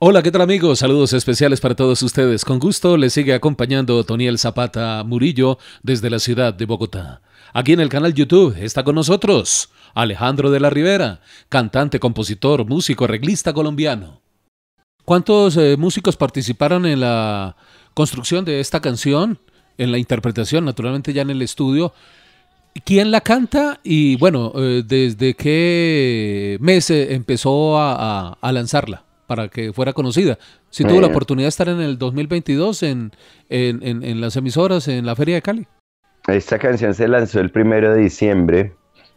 Hola, ¿qué tal amigos? Saludos especiales para todos ustedes. Con gusto les sigue acompañando Toniel Zapata Murillo desde la ciudad de Bogotá. Aquí en el canal YouTube está con nosotros Alejandro de la Rivera, cantante, compositor, músico, arreglista colombiano. ¿Cuántos eh, músicos participaron en la construcción de esta canción? En la interpretación, naturalmente ya en el estudio. ¿Quién la canta? Y bueno, eh, ¿desde qué mes eh, empezó a, lanzarla para que fuera conocida? Si tuvo la oportunidad de estar en el 2022 en, en, en, las emisoras, en la Feria de Cali. Esta canción se lanzó el primero de diciembre,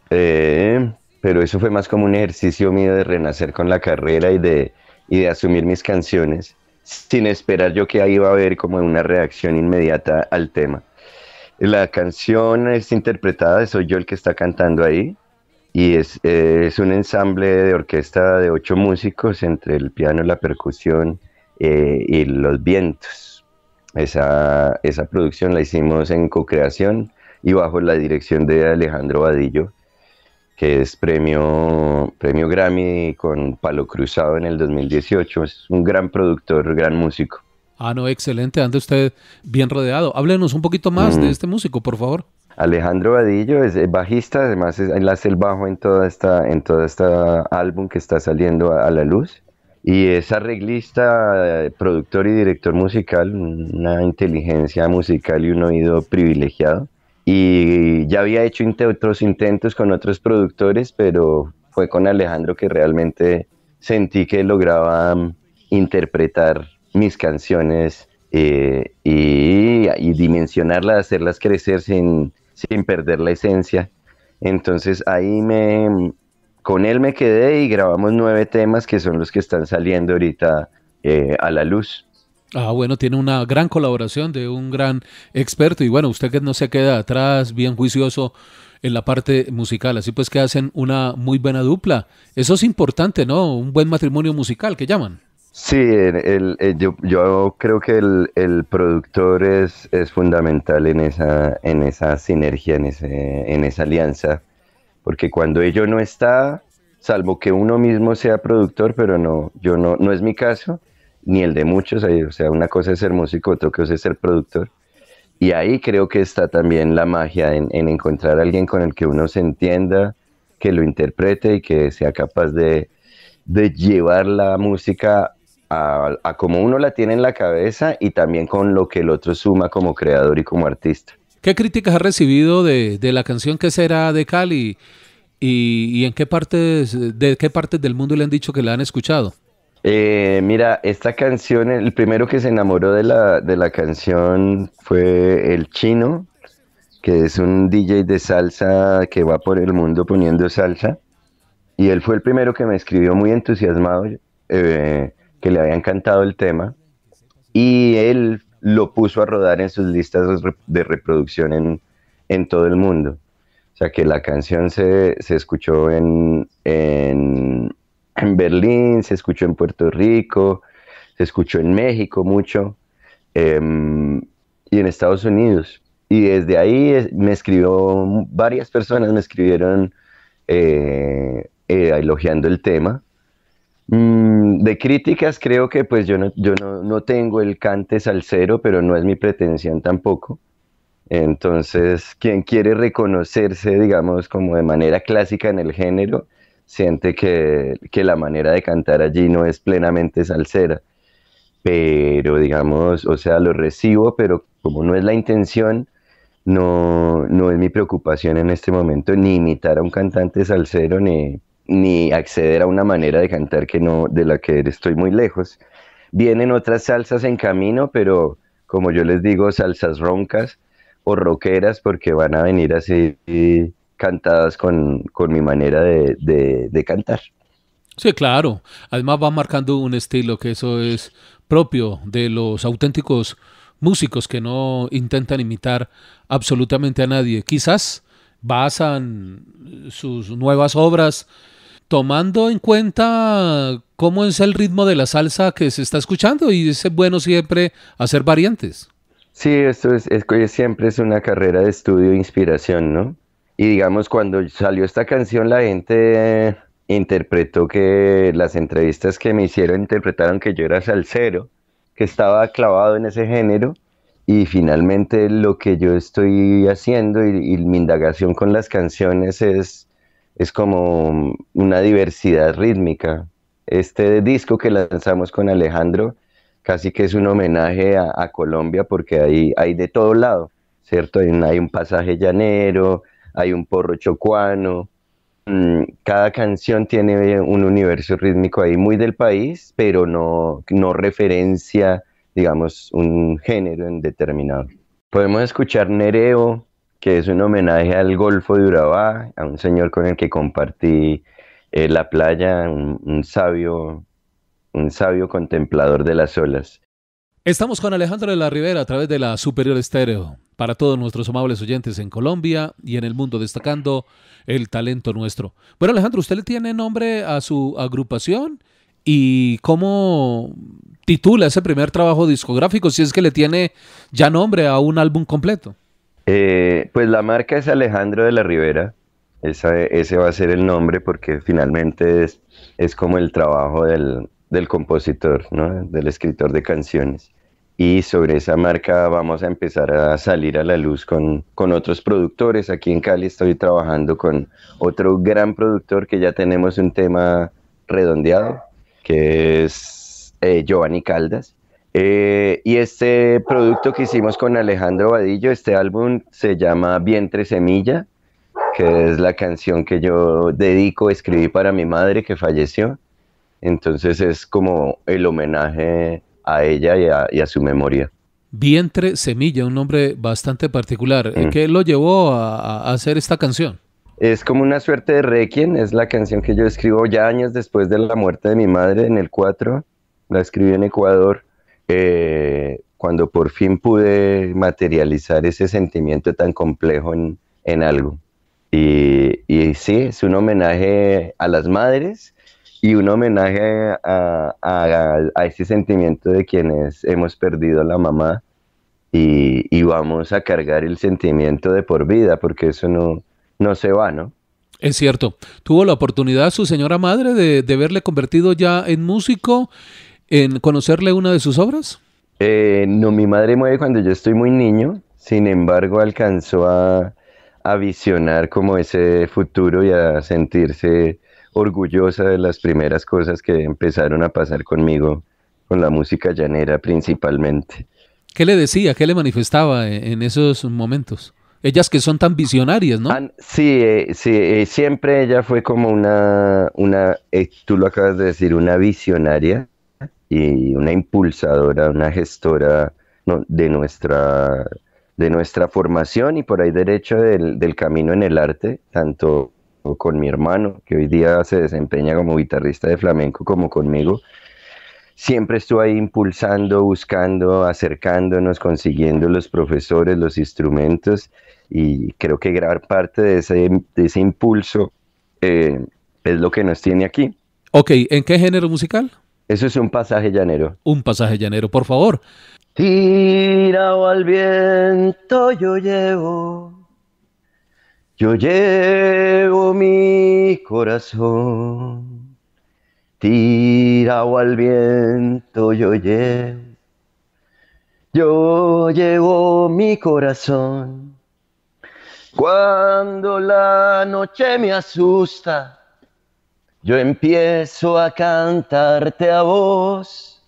pero eso fue más como un ejercicio mío de renacer con la carrera y de y de asumir mis canciones sin esperar yo que ahí iba a haber como una reacción inmediata al tema. La canción es interpretada, soy yo el que está cantando ahí, y es, eh, un ensamble de orquesta de ocho músicos entre el piano, la percusión eh, y los vientos. Esa, esa producción la hicimos en co-creación y bajo la dirección de Alejandro Vadillo, que es premio, premio Grammy con Palo Cruzado en el 2018. Es un gran productor, gran músico. Ah, no, excelente, anda usted bien rodeado. Háblenos un poquito más de mm. este músico, por favor. Alejandro Vadillo es bajista, además es, él hace el bajo en toda esta, en todo este álbum que está saliendo a, a, la luz. Y es arreglista, eh, productor y director musical, una inteligencia musical y un oído privilegiado. Y ya había hecho otros intentos con otros productores, pero fue con Alejandro que realmente sentí que lograba mm, interpretar mis canciones eh, y, dimensionarlas, hacerlas crecer sin, perder la esencia. Entonces ahí me, mm, con él me quedé y grabamos nueve temas que son los que están saliendo ahorita eh, a la luz. Ah, bueno, tiene una gran colaboración de un gran experto y bueno, usted que no se queda atrás, bien juicioso en la parte musical, así pues que hacen una muy buena dupla. Eso es importante, ¿no? Un buen matrimonio musical, que llaman. Sí, el, eh, yo, yo, creo que el, productor es, es, fundamental en esa, en esa sinergia, en, ese, en esa alianza, porque cuando ello no está, salvo que uno mismo sea productor, pero no, yo no, no es mi caso, ni el de muchos. O sea, una cosa es ser músico, otra cosa es ser productor. Y ahí creo que está también la magia en, encontrar a alguien con el que uno se entienda, que lo interprete y que sea capaz de, llevar la música a, como uno la tiene en la cabeza y también con lo que el otro suma como creador y como artista. ¿Qué críticas ha recibido de, la canción que será de Cali? ¿Y, en qué partes, de qué partes del mundo le han dicho que la han escuchado? Eh, mira, esta canción, el primero que se enamoró de la, canción fue el chino, que es un DJ de salsa que va por el mundo poniendo salsa. Y él fue el primero que me escribió muy entusiasmado, eh, que le había encantado el tema. Y él lo puso a rodar en sus listas de reproducción en, todo el mundo. O sea que la canción se, escuchó en en Berlín, se escuchó en Puerto Rico, se escuchó en México mucho em, y en Estados Unidos. Y desde ahí me escribió, varias personas me escribieron eh, eh, elogiando el tema. Mm, de críticas creo que pues yo, no, yo no, no tengo el cante salsero, pero no es mi pretensión tampoco. Entonces, quien quiere reconocerse, digamos, como de manera clásica en el género, siente que, la manera de cantar allí no es plenamente salsera. Pero digamos, o sea, lo recibo, pero como no es la intención, no, no es mi preocupación en este momento ni imitar a un cantante salsero ni, acceder a una manera de cantar que no, de la que estoy muy lejos. Vienen otras salsas en camino, pero como yo les digo, salsas roncas o roqueras porque van a venir así cantadas con, mi manera de, cantar. Sí, claro. Además va marcando un estilo que eso es propio de los auténticos músicos que no intentan imitar absolutamente a nadie. Quizás basan sus nuevas obras tomando en cuenta cómo es el ritmo de la salsa que se está escuchando y es bueno siempre hacer variantes. Sí, esto es, es siempre es una carrera de estudio e inspiración, ¿no? Y digamos, cuando salió esta canción, la gente interpretó que las entrevistas que me hicieron interpretaron que yo era salsero, que estaba clavado en ese género. Y finalmente lo que yo estoy haciendo y, mi indagación con las canciones es, es como una diversidad rítmica. Este disco que lanzamos con Alejandro casi que es un homenaje a, Colombia porque ahí hay de todo lado, ¿cierto? Hay hay un pasaje llanero, hay un porro chocuano. Mm, cada canción tiene un universo rítmico ahí muy del país, pero no, no referencia, digamos, un género en determinado. Podemos escuchar Nereo, que es un homenaje al Golfo de Urabá, a un señor con el que compartí eh, la playa, un, sabio, un sabio contemplador de las olas. Estamos con Alejandro de la Rivera a través de la Superior Estéreo para todos nuestros amables oyentes en Colombia y en el mundo, destacando el talento nuestro. Bueno, Alejandro, usted le tiene nombre a su agrupación y cómo titula ese primer trabajo discográfico, si es que le tiene ya nombre a un álbum completo. Eh, pues la marca es Alejandro de la Rivera. ese va a ser el nombre porque finalmente es, como el trabajo del, del compositor, ¿no? del escritor de canciones y sobre esa marca vamos a empezar a salir a la luz con, otros productores. Aquí en Cali estoy trabajando con otro gran productor que ya tenemos un tema redondeado, que es eh, Giovanni Caldas. Eh, y este producto que hicimos con Alejandro Vadillo, este álbum se llama Vientre Semilla, que es la canción que yo dedico, escribí para mi madre que falleció. Entonces es como el homenaje a ella y a, su memoria. Vientre Semilla, un nombre bastante particular. Eh, mm. ¿Qué lo llevó a, hacer esta canción? Es como una suerte de requiem, es la canción que yo escribo ya años después de la muerte de mi madre en el 4, la escribí en Ecuador, eh, cuando por fin pude materializar ese sentimiento tan complejo en, algo. Y, y, sí, es un homenaje a las madres y un homenaje a, ese sentimiento de quienes hemos perdido la mamá y, vamos a cargar el sentimiento de por vida, porque eso no, no se va, ¿no? Es cierto. Tuvo la oportunidad su señora madre de, de verle convertido ya en músico, en conocerle una de sus obras. Eh, no, mi madre muere cuando yo estoy muy niño, sin embargo alcanzó a, a visionar como ese futuro y a sentirse orgullosa de las primeras cosas que empezaron a pasar conmigo, con la música llanera principalmente. ¿Qué le decía? ¿Qué le manifestaba e-, en esos momentos? Ellas que son tan visionarias, ¿no? sí, eh, sí eh, siempre ella fue como una, una eh, tú lo acabas de decir, una visionaria y una impulsadora, una gestora de, nuestra, de nuestra formación y por ahí derecho del, del camino en el arte, tanto o con mi hermano, que hoy día se desempeña como guitarrista de flamenco como conmigo, siempre estuve ahí impulsando, buscando, acercándonos, consiguiendo los profesores, los instrumentos, y creo que gran parte de ese, ese impulso eh, es lo que nos tiene aquí. Ok, ¿en qué género musical? Eso es un pasaje llanero. Un pasaje llanero, por favor. Tirado al viento yo llevo yo llevo mi corazón tirado al viento, yo llevo. Yo llevo mi corazón. Cuando la noche me asusta, yo empiezo a cantarte a voz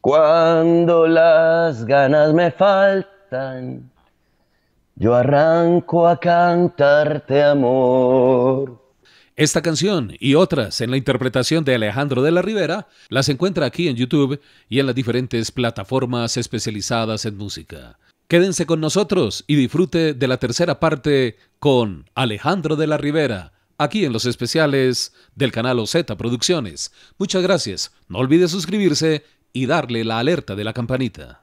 Cuando las ganas me faltan, yo arranco a cantarte amor. Esta canción y otras en la interpretación de Alejandro de la Rivera las encuentra aquí en YouTube y en las diferentes plataformas especializadas en música. Quédense con nosotros y disfrute de la tercera parte con Alejandro de la Rivera, aquí en los especiales del canal OZ Producciones. Muchas gracias, no olvide suscribirse y darle la alerta de la campanita.